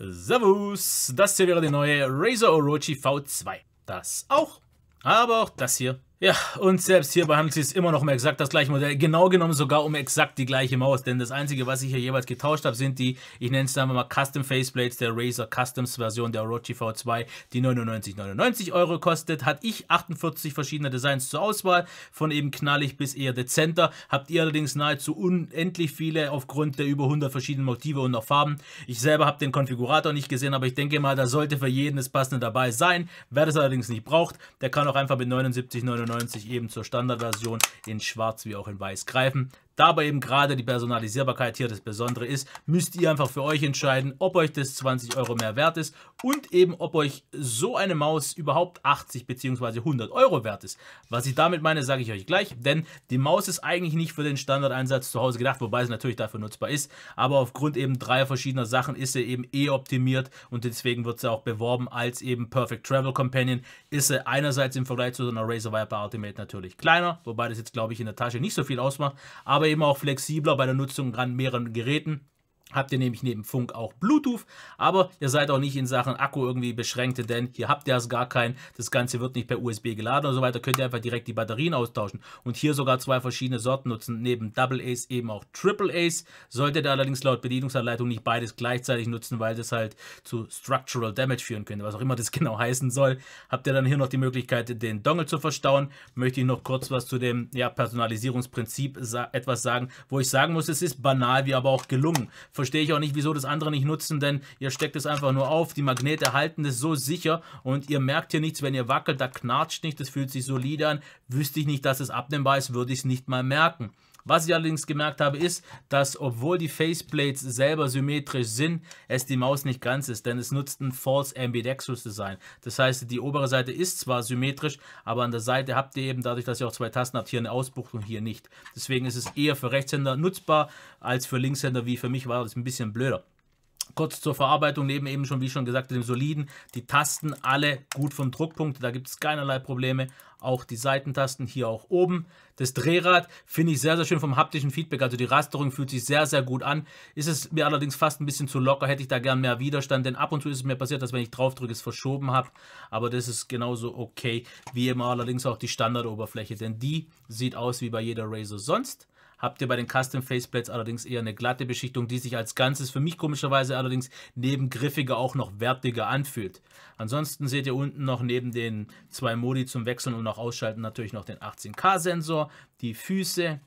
Servus, das hier wäre die neue Razer Orochi V2. Das auch, aber auch das hier ja, und selbst hierbei handelt es sich immer noch um exakt das gleiche Modell, genau genommen sogar um exakt die gleiche Maus, denn das Einzige, was ich hier jeweils getauscht habe, sind die, ich nenne es dann mal Custom Faceplates der Razer Customs Version der Orochi V2, die 99,99 Euro kostet, hat ich 48 verschiedene Designs zur Auswahl, von eben knallig bis eher dezenter, habt ihr allerdings nahezu unendlich viele aufgrund der über 100 verschiedenen Motive und noch Farben. Ich selber habe den Konfigurator nicht gesehen, aber ich denke mal, da sollte für jeden das Passende dabei sein. Wer das allerdings nicht braucht, der kann auch einfach mit 79,99 eben zur Standardversion in schwarz wie auch in weiß greifen. Da aber eben gerade die Personalisierbarkeit hier das Besondere ist, müsst ihr einfach für euch entscheiden, ob euch das 20 Euro mehr wert ist und eben ob euch so eine Maus überhaupt 80 bzw. 100 Euro wert ist. Was ich damit meine, sage ich euch gleich, denn die Maus ist eigentlich nicht für den Standardeinsatz zu Hause gedacht, wobei sie natürlich dafür nutzbar ist, aber aufgrund eben drei verschiedener Sachen ist sie eben eh optimiert und deswegen wird sie auch beworben als eben Perfect Travel Companion. Ist sie einerseits im Vergleich zu so einer Razer Viper Ultimate natürlich kleiner, wobei das jetzt glaube ich in der Tasche nicht so viel ausmacht, aber aber eben auch flexibler bei der Nutzung an mehreren Geräten habt ihr nämlich neben Funk auch Bluetooth, aber ihr seid auch nicht in Sachen Akku irgendwie beschränkt, denn hier habt ihr es gar keinen, das Ganze wird nicht per USB geladen und so weiter, könnt ihr einfach direkt die Batterien austauschen und hier sogar zwei verschiedene Sorten nutzen, neben Double Ace eben auch Triple Ace, solltet ihr allerdings laut Bedienungsanleitung nicht beides gleichzeitig nutzen, weil das halt zu Structural Damage führen könnte, was auch immer das genau heißen soll, habt ihr dann hier noch die Möglichkeit, den Dongle zu verstauen, möchte ich noch kurz was zu dem ja, Personalisierungsprinzip sa etwas sagen, wo ich sagen muss, es ist banal, wie aber auch gelungen, verstehe ich auch nicht, wieso das andere nicht nutzen, denn ihr steckt es einfach nur auf. Die Magnete halten es so sicher und ihr merkt hier nichts, wenn ihr wackelt, da knatscht nicht, das fühlt sich solide an. Wüsste ich nicht, dass es abnehmbar ist, würde ich es nicht mal merken. Was ich allerdings gemerkt habe, ist, dass obwohl die Faceplates selber symmetrisch sind, es die Maus nicht ganz ist, denn es nutzt ein False Ambidextrous Design. Das heißt, die obere Seite ist zwar symmetrisch, aber an der Seite habt ihr eben dadurch, dass ihr auch zwei Tasten habt, hier eine Ausbuchtung, hier nicht. Deswegen ist es eher für Rechtshänder nutzbar als für Linkshänder, wie für mich war das ein bisschen blöder. Kurz zur Verarbeitung, neben eben schon, wie schon gesagt, dem soliden, die Tasten alle gut vom Druckpunkt, da gibt es keinerlei Probleme. Auch die Seitentasten hier auch oben. Das Drehrad finde ich sehr, sehr schön vom haptischen Feedback, also die Rasterung fühlt sich sehr, sehr gut an. Ist es mir allerdings fast ein bisschen zu locker, hätte ich da gern mehr Widerstand, denn ab und zu ist es mir passiert, dass wenn ich drauf drücke, es verschoben habe. Aber das ist genauso okay, wie eben allerdings auch die Standardoberfläche, denn die sieht aus wie bei jeder Razer sonst habt ihr bei den Custom Faceplates allerdings eher eine glatte Beschichtung, die sich als Ganzes für mich komischerweise allerdings neben griffiger auch noch wertiger anfühlt. Ansonsten seht ihr unten noch neben den zwei Modi zum Wechseln und auch Ausschalten natürlich noch den 18K Sensor, die Füße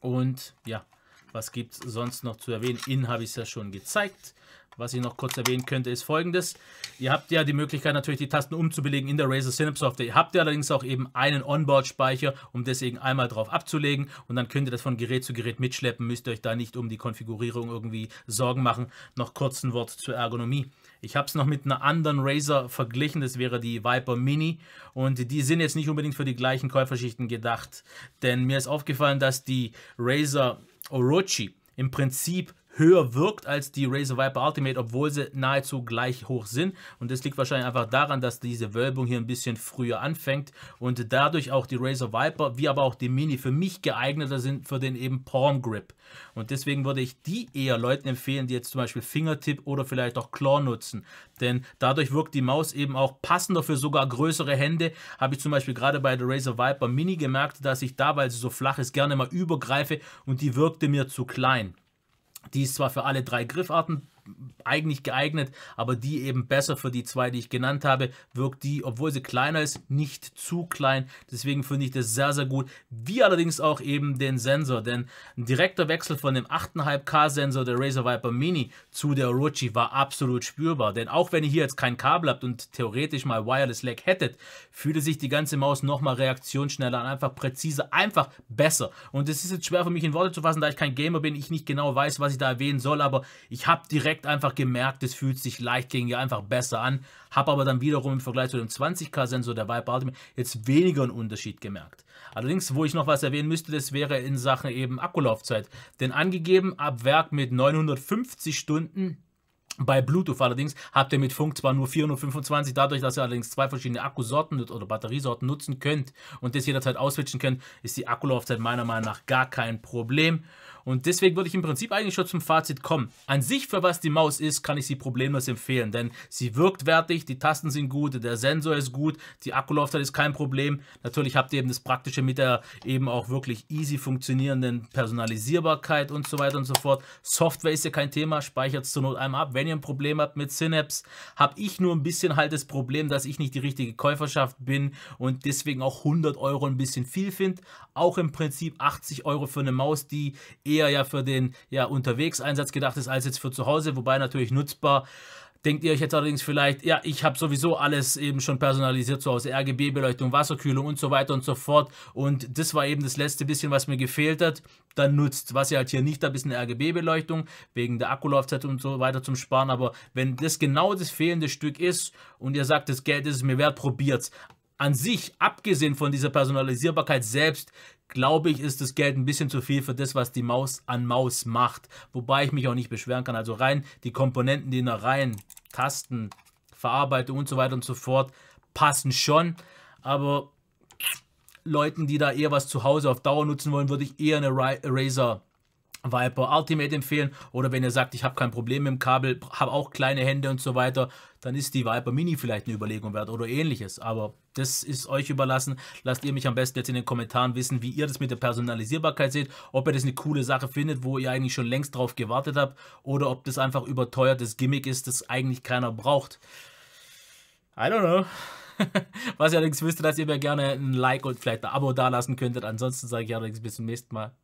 und ja, was gibt es sonst noch zu erwähnen? Innen habe ich es ja schon gezeigt. Was ich noch kurz erwähnen könnte, ist folgendes. Ihr habt ja die Möglichkeit, natürlich die Tasten umzubelegen in der Razer Synapse Software. Ihr habt ja allerdings auch eben einen Onboard-Speicher, um deswegen einmal drauf abzulegen. Und dann könnt ihr das von Gerät zu Gerät mitschleppen. Müsst ihr euch da nicht um die Konfigurierung irgendwie Sorgen machen. Noch kurz ein Wort zur Ergonomie. Ich habe es noch mit einer anderen Razer verglichen. Das wäre die Viper Mini. Und die sind jetzt nicht unbedingt für die gleichen Käuferschichten gedacht. Denn mir ist aufgefallen, dass die Razer Orochi im Prinzip höher wirkt als die Razer Viper Ultimate, obwohl sie nahezu gleich hoch sind. Und das liegt wahrscheinlich einfach daran, dass diese Wölbung hier ein bisschen früher anfängt und dadurch auch die Razer Viper, wie aber auch die Mini, für mich geeigneter sind für den eben Palm Grip. Und deswegen würde ich die eher Leuten empfehlen, die jetzt zum Beispiel Fingertip oder vielleicht auch Claw nutzen. Denn dadurch wirkt die Maus eben auch passender für sogar größere Hände. Habe ich zum Beispiel gerade bei der Razer Viper Mini gemerkt, dass ich da, weil sie so flach ist, gerne mal übergreife und die wirkte mir zu klein. Die ist zwar für alle drei Griffarten eigentlich geeignet, aber die eben besser für die zwei, die ich genannt habe, wirkt die, obwohl sie kleiner ist, nicht zu klein. Deswegen finde ich das sehr, sehr gut. Wie allerdings auch eben den Sensor, denn ein direkter Wechsel von dem 8,5K Sensor der Razer Viper Mini zu der Orochi war absolut spürbar, denn auch wenn ihr hier jetzt kein Kabel habt und theoretisch mal Wireless Lag hättet, fühlte sich die ganze Maus nochmal reaktionsschneller und einfach präziser, einfach besser. Und es ist jetzt schwer für mich in Worte zu fassen, da ich kein Gamer bin, ich nicht genau weiß, was ich da erwähnen soll, aber ich habe direkt einfach einfach gemerkt, es fühlt sich leicht gegen die einfach besser an. Habe aber dann wiederum im Vergleich zu dem 20K-Sensor der Viper Ultimate jetzt weniger einen Unterschied gemerkt. Allerdings, wo ich noch was erwähnen müsste, das wäre in Sachen eben Akkulaufzeit. Denn angegeben ab Werk mit 950 Stunden bei Bluetooth allerdings habt ihr mit Funk zwar nur 425, dadurch, dass ihr allerdings zwei verschiedene Akkusorten oder Batteriesorten nutzen könnt und das jederzeit auswitchen könnt, ist die Akkulaufzeit meiner Meinung nach gar kein Problem. Und deswegen würde ich im Prinzip eigentlich schon zum Fazit kommen. An sich, für was die Maus ist, kann ich sie problemlos empfehlen, denn sie wirkt wertig, die Tasten sind gut, der Sensor ist gut, die Akkulaufzeit ist kein Problem. Natürlich habt ihr eben das Praktische mit der eben auch wirklich easy funktionierenden Personalisierbarkeit und so weiter und so fort. Software ist ja kein Thema, speichert es zur Not einmal ab. Wenn wenn ihr ein Problem habt mit Synapse, habe ich nur ein bisschen halt das Problem, dass ich nicht die richtige Käuferschaft bin und deswegen auch 100 Euro ein bisschen viel finde. Auch im Prinzip 80 Euro für eine Maus, die eher ja für den ja, Unterwegseinsatz gedacht ist als jetzt für zu Hause, wobei natürlich nutzbar. Denkt ihr euch jetzt allerdings vielleicht, ja, ich habe sowieso alles eben schon personalisiert, so aus RGB-Beleuchtung, Wasserkühlung und so weiter und so fort. Und das war eben das letzte bisschen, was mir gefehlt hat. Dann nutzt, was ihr halt hier nicht habt, ist eine RGB-Beleuchtung, wegen der Akkulaufzeit und so weiter zum Sparen. Aber wenn das genau das fehlende Stück ist und ihr sagt, das Geld ist es mir wert, probiert's an sich, abgesehen von dieser Personalisierbarkeit selbst, glaube ich, ist das Geld ein bisschen zu viel für das, was die Maus an Maus macht. Wobei ich mich auch nicht beschweren kann. Also rein die Komponenten, die in der rein, Tasten, Verarbeitung und so weiter und so fort, passen schon. Aber Leuten, die da eher was zu Hause auf Dauer nutzen wollen, würde ich eher eine Razer Viper Ultimate empfehlen oder wenn ihr sagt, ich habe kein Problem mit dem Kabel, habe auch kleine Hände und so weiter, dann ist die Viper Mini vielleicht eine Überlegung wert oder ähnliches. Aber das ist euch überlassen. Lasst ihr mich am besten jetzt in den Kommentaren wissen, wie ihr das mit der Personalisierbarkeit seht, ob ihr das eine coole Sache findet, wo ihr eigentlich schon längst drauf gewartet habt oder ob das einfach überteuertes Gimmick ist, das eigentlich keiner braucht. I don't know. Was ihr allerdings wisst, dass ihr mir gerne ein Like und vielleicht ein Abo dalassen könntet. Ansonsten sage ich allerdings bis zum nächsten Mal.